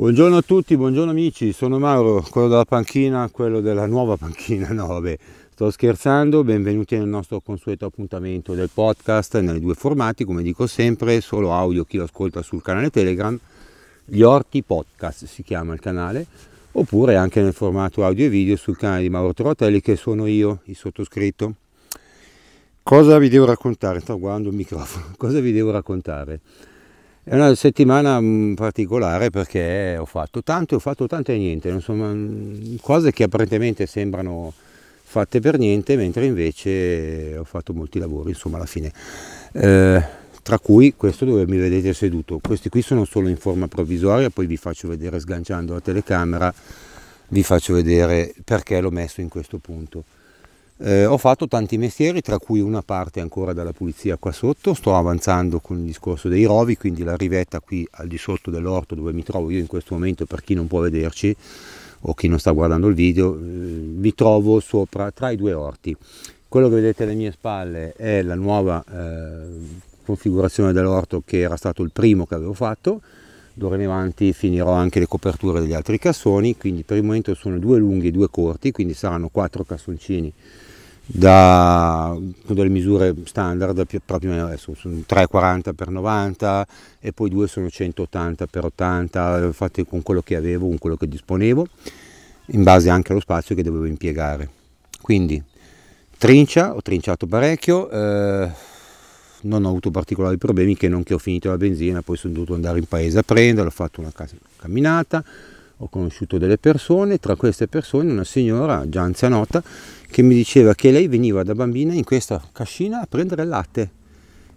Buongiorno a tutti, buongiorno amici, sono Mauro, quello della panchina, quello della nuova panchina 9. Sto scherzando, benvenuti nel nostro consueto appuntamento del podcast nei due formati, come dico sempre, solo audio chi lo ascolta sul canale Telegram, gli Orti Podcast si chiama il canale, oppure anche nel formato audio e video sul canale di Mauro Trovatelli che sono io, il sottoscritto. Cosa vi devo raccontare? Sto guardando il microfono, cosa vi devo raccontare? È una settimana mm, particolare perché ho fatto tanto, ho fatto tanto niente, insomma, mm, cose che apparentemente sembrano fatte per niente, mentre invece ho fatto molti lavori, insomma, alla fine. Eh, tra cui questo dove mi vedete seduto. Questi qui sono solo in forma provvisoria, poi vi faccio vedere sganciando la telecamera, vi faccio vedere perché l'ho messo in questo punto. Eh, ho fatto tanti mestieri, tra cui una parte ancora dalla pulizia qua sotto, sto avanzando con il discorso dei rovi, quindi la rivetta qui al di sotto dell'orto dove mi trovo io in questo momento, per chi non può vederci o chi non sta guardando il video, eh, mi trovo sopra tra i due orti. Quello che vedete alle mie spalle è la nuova eh, configurazione dell'orto che era stato il primo che avevo fatto, d'ora in avanti finirò anche le coperture degli altri cassoni, quindi per il momento sono due lunghi e due corti, quindi saranno quattro cassoncini da delle misure standard più, proprio eh, adesso sono 340 x 90 e poi due sono 180 x 80 fatte con quello che avevo con quello che disponevo in base anche allo spazio che dovevo impiegare quindi trincia ho trinciato parecchio eh, non ho avuto particolari problemi che non che ho finito la benzina poi sono dovuto andare in paese a prenderlo ho fatto una camminata ho conosciuto delle persone, tra queste persone una signora già anzianota che mi diceva che lei veniva da bambina in questa cascina a prendere il latte.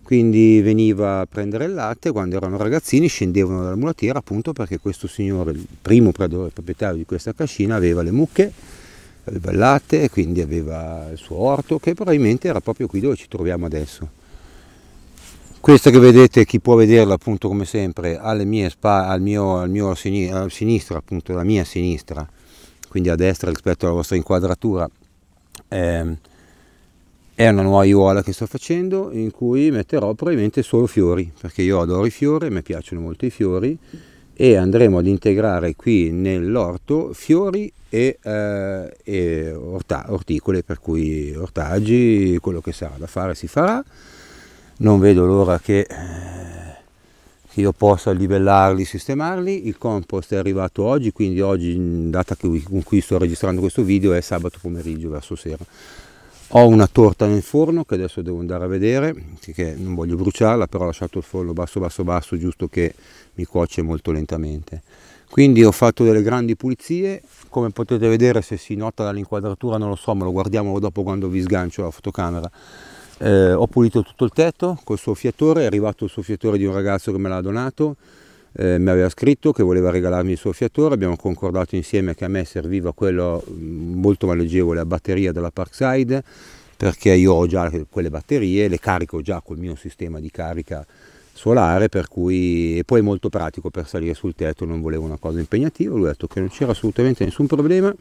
Quindi veniva a prendere il latte, quando erano ragazzini scendevano dalla mulattiera appunto perché questo signore, il primo proprietario di questa cascina, aveva le mucche, aveva il latte, quindi aveva il suo orto, che probabilmente era proprio qui dove ci troviamo adesso. Questa che vedete, chi può vederla appunto come sempre, alle mie spa, al mio, al mio sinistra, sinistra, appunto la mia sinistra, quindi a destra rispetto alla vostra inquadratura, eh, è una nuova aiuola che sto facendo in cui metterò probabilmente solo fiori, perché io adoro i fiori, mi piacciono molto i fiori e andremo ad integrare qui nell'orto fiori e, eh, e orta, orticole, per cui ortaggi, quello che sarà da fare si farà non vedo l'ora che, eh, che io possa livellarli, sistemarli. Il compost è arrivato oggi, quindi oggi, data con cui sto registrando questo video, è sabato pomeriggio verso sera. Ho una torta nel forno che adesso devo andare a vedere, che non voglio bruciarla, però ho lasciato il forno basso basso basso giusto che mi cuoce molto lentamente. Quindi ho fatto delle grandi pulizie, come potete vedere se si nota dall'inquadratura non lo so, ma lo guardiamo dopo quando vi sgancio la fotocamera. Eh, ho pulito tutto il tetto col soffiatore, è arrivato il soffiatore di un ragazzo che me l'ha donato, eh, mi aveva scritto che voleva regalarmi il soffiatore, abbiamo concordato insieme che a me serviva quello mm, molto maneggevole a batteria della Parkside perché io ho già quelle batterie, le carico già col mio sistema di carica solare per cui e poi è molto pratico per salire sul tetto non volevo una cosa impegnativa lui ha detto che non c'era assolutamente nessun problema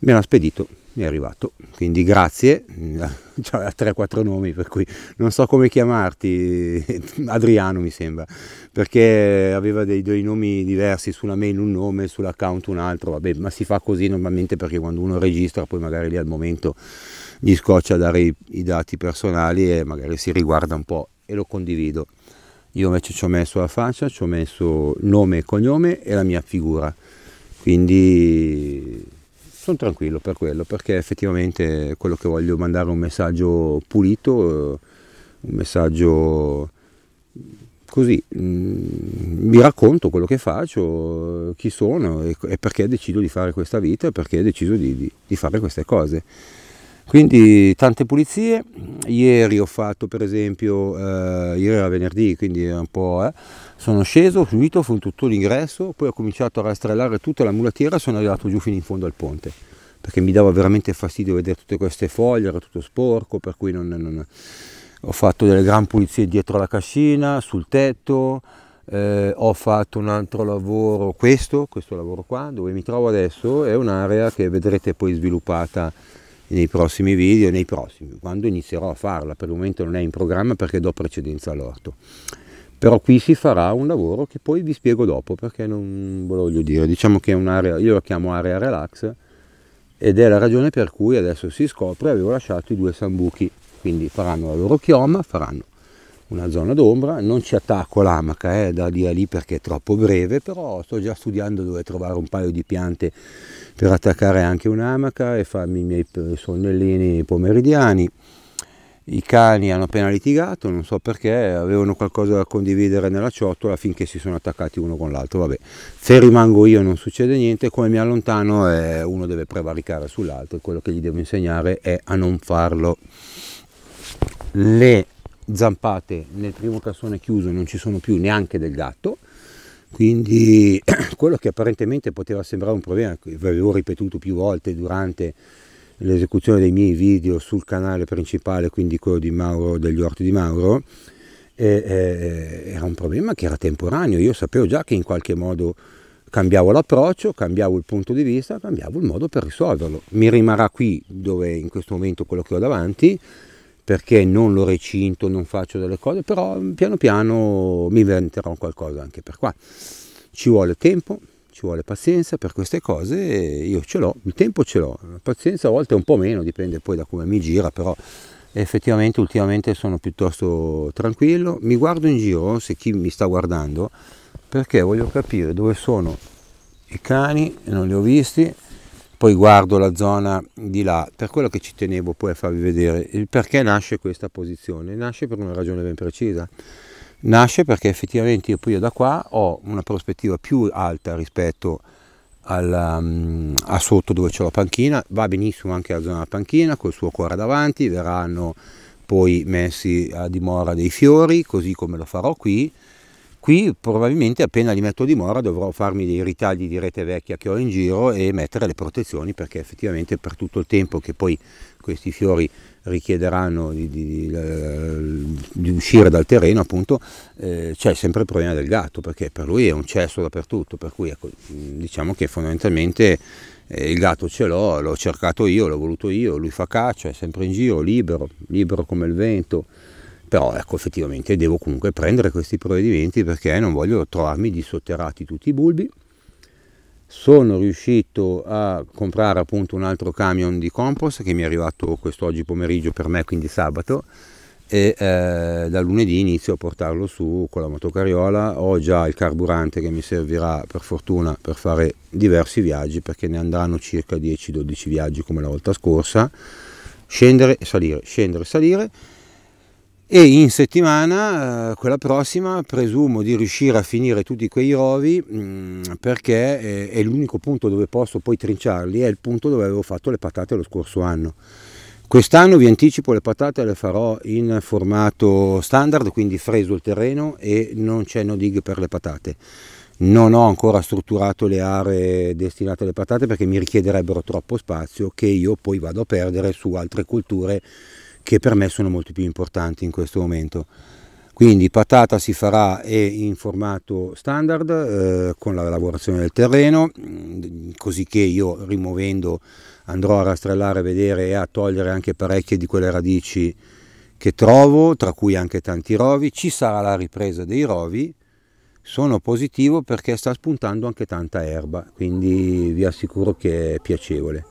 me l'ha spedito mi è arrivato. Quindi grazie, cioè, a 3-4 nomi per cui non so come chiamarti, Adriano mi sembra, perché aveva dei, dei nomi diversi, sulla mail un nome, sull'account un altro, vabbè, ma si fa così normalmente perché quando uno registra poi magari lì al momento gli scoccia dare i, i dati personali e magari si riguarda un po' e lo condivido. Io invece ci ho messo la faccia, ci ho messo nome e cognome e la mia figura. Quindi sono tranquillo per quello, perché effettivamente quello che voglio mandare è un messaggio pulito, eh, un messaggio così, vi mm, racconto quello che faccio, eh, chi sono e, perché decido di fare questa vita, perché ho deciso di, di, di fare queste cose. Quindi tante pulizie, ieri ho fatto per esempio, eh, ieri era venerdì quindi era un po', eh, sono sceso subito, ho fatto tutto l'ingresso, poi ho cominciato a rastrellare tutta la mulattiera e sono arrivato giù fino in fondo al ponte perché mi dava veramente fastidio vedere tutte queste foglie, era tutto sporco, per cui non, non, ho fatto delle gran pulizie dietro la cascina, sul tetto, eh, ho fatto un altro lavoro, questo, questo lavoro qua, dove mi trovo adesso, è un'area che vedrete poi sviluppata nei prossimi video, nei prossimi, quando inizierò a farla, per il momento non è in programma perché do precedenza all'orto. Però qui si farà un lavoro che poi vi spiego dopo perché non ve lo voglio dire, diciamo che è un'area, io la chiamo area relax ed è la ragione per cui adesso si scopre avevo lasciato i due sambuchi, quindi faranno la loro chioma, faranno una zona d'ombra, non ci attacco l'amaca eh, da lì a lì perché è troppo breve, però sto già studiando dove trovare un paio di piante per attaccare anche un'amaca e farmi i miei eh, sonnellini pomeridiani. I cani hanno appena litigato, non so perché, avevano qualcosa da condividere nella ciotola finché si sono attaccati uno con l'altro. Vabbè, se rimango io non succede niente, come mi allontano eh, uno deve prevaricare sull'altro e quello che gli devo insegnare è a non farlo. Le zampate nel primo cassone chiuso non ci sono più neanche del gatto quindi quello che apparentemente poteva sembrare un problema ecco, ve l'avevo ripetuto più volte durante l'esecuzione dei miei video sul canale principale quindi quello di Mauro degli orti di Mauro eh, eh, era un problema che era temporaneo io sapevo già che in qualche modo cambiavo l'approccio, cambiavo il punto di vista, cambiavo il modo per risolverlo. Mi rimarrà qui dove in questo momento quello che ho davanti, perché non lo recinto, non faccio delle cose, però piano piano mi inventerò qualcosa anche per qua. Ci vuole tempo, ci vuole pazienza per queste cose, e io ce l'ho, il tempo ce l'ho, la pazienza a volte un po' meno, dipende poi da come mi gira, però effettivamente ultimamente sono piuttosto tranquillo, mi guardo in giro, se chi mi sta guardando, perché voglio capire dove sono i cani, non li ho visti, poi guardo la zona di là, per quello che ci tenevo poi a farvi vedere, il perché nasce questa posizione, nasce per una ragione ben precisa, nasce perché effettivamente io poi da qua ho una prospettiva più alta rispetto alla, mm, a sotto dove c'è la panchina, va benissimo anche la zona della panchina col suo cuore davanti, verranno poi messi a dimora dei fiori, così come lo farò qui, Qui probabilmente appena li metto a dimora dovrò farmi dei ritagli di rete vecchia che ho in giro e mettere le protezioni perché effettivamente per tutto il tempo che poi questi fiori richiederanno di, di, di uscire dal terreno appunto eh, c'è sempre il problema del gatto perché per lui è un cesso dappertutto per cui ecco, diciamo che fondamentalmente eh, il gatto ce l'ho, l'ho cercato io, l'ho voluto io, lui fa caccia, è sempre in giro, libero, libero come il vento però ecco effettivamente devo comunque prendere questi provvedimenti perché non voglio trovarmi dissotterati tutti i bulbi sono riuscito a comprare appunto un altro camion di compost che mi è arrivato quest'oggi pomeriggio per me quindi sabato e eh, da lunedì inizio a portarlo su con la motocariola ho già il carburante che mi servirà per fortuna per fare diversi viaggi perché ne andranno circa 10-12 viaggi come la volta scorsa scendere e salire scendere e salire e in settimana, eh, quella prossima, presumo di riuscire a finire tutti quei rovi mm, perché è, eh, è l'unico punto dove posso poi trinciarli, è il punto dove avevo fatto le patate lo scorso anno. Quest'anno vi anticipo le patate le farò in formato standard, quindi freso il terreno e non c'è no dig per le patate. Non ho ancora strutturato le aree destinate alle patate perché mi richiederebbero troppo spazio che io poi vado a perdere su altre colture che per me sono molto più importanti in questo momento. Quindi patata si farà in formato standard eh, con la lavorazione del terreno, mm, così che io rimuovendo andrò a rastrellare, vedere e a togliere anche parecchie di quelle radici che trovo, tra cui anche tanti rovi. Ci sarà la ripresa dei rovi, sono positivo perché sta spuntando anche tanta erba, quindi vi assicuro che è piacevole.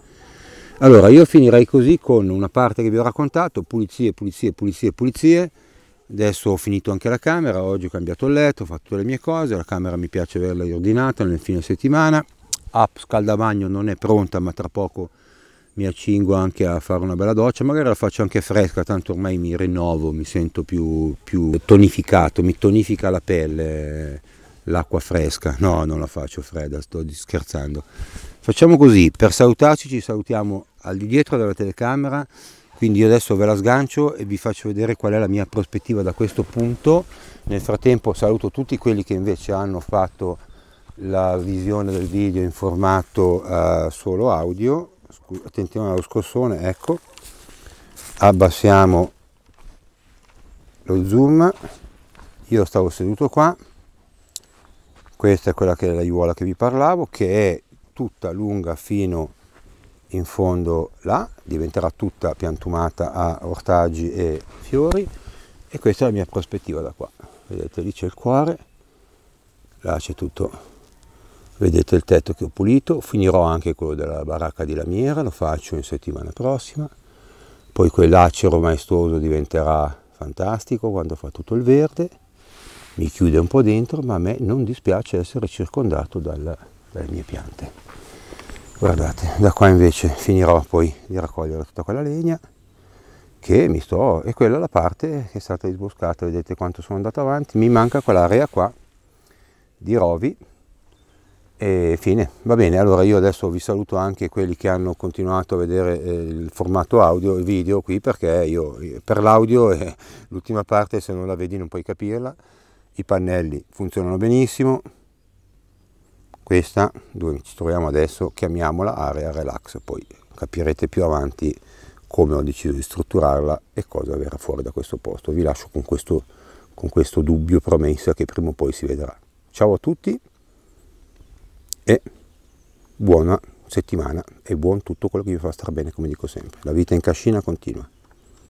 Allora, io finirei così con una parte che vi ho raccontato, pulizie, pulizie, pulizie, pulizie. Adesso ho finito anche la camera, oggi ho cambiato il letto, ho fatto tutte le mie cose, la camera mi piace averla ordinata nel fine settimana. App scaldabagno non è pronta, ma tra poco mi accingo anche a fare una bella doccia, magari la faccio anche fresca, tanto ormai mi rinnovo, mi sento più, più tonificato, mi tonifica la pelle l'acqua fresca. No, non la faccio fredda, sto scherzando. Facciamo così, per salutarci ci salutiamo al di dietro della telecamera, quindi io adesso ve la sgancio e vi faccio vedere qual è la mia prospettiva da questo punto. Nel frattempo saluto tutti quelli che invece hanno fatto la visione del video in formato uh, solo audio, attenzione allo scossone, ecco, abbassiamo lo zoom, io stavo seduto qua, questa è quella che è la iuola che vi parlavo, che è tutta lunga fino in fondo là, diventerà tutta piantumata a ortaggi e fiori e questa è la mia prospettiva da qua. Vedete lì c'è il cuore, là c'è tutto, vedete il tetto che ho pulito, finirò anche quello della baracca di lamiera, lo faccio in settimana prossima, poi quell'acero maestoso diventerà fantastico quando fa tutto il verde, mi chiude un po' dentro, ma a me non dispiace essere circondato dalla per le mie piante. Guardate, da qua invece finirò poi di raccogliere tutta quella legna che mi sto... e quella è la parte che è stata disboscata, vedete quanto sono andato avanti, mi manca quell'area qua di rovi e fine. Va bene, allora io adesso vi saluto anche quelli che hanno continuato a vedere eh, il formato audio e video qui perché io eh, per l'audio eh, l'ultima parte se non la vedi non puoi capirla, i pannelli funzionano benissimo, questa dove ci troviamo adesso chiamiamola area relax poi capirete più avanti come ho deciso di strutturarla e cosa verrà fuori da questo posto vi lascio con questo, con questo dubbio promessa che prima o poi si vedrà ciao a tutti e buona settimana e buon tutto quello che vi fa star bene come dico sempre la vita in cascina continua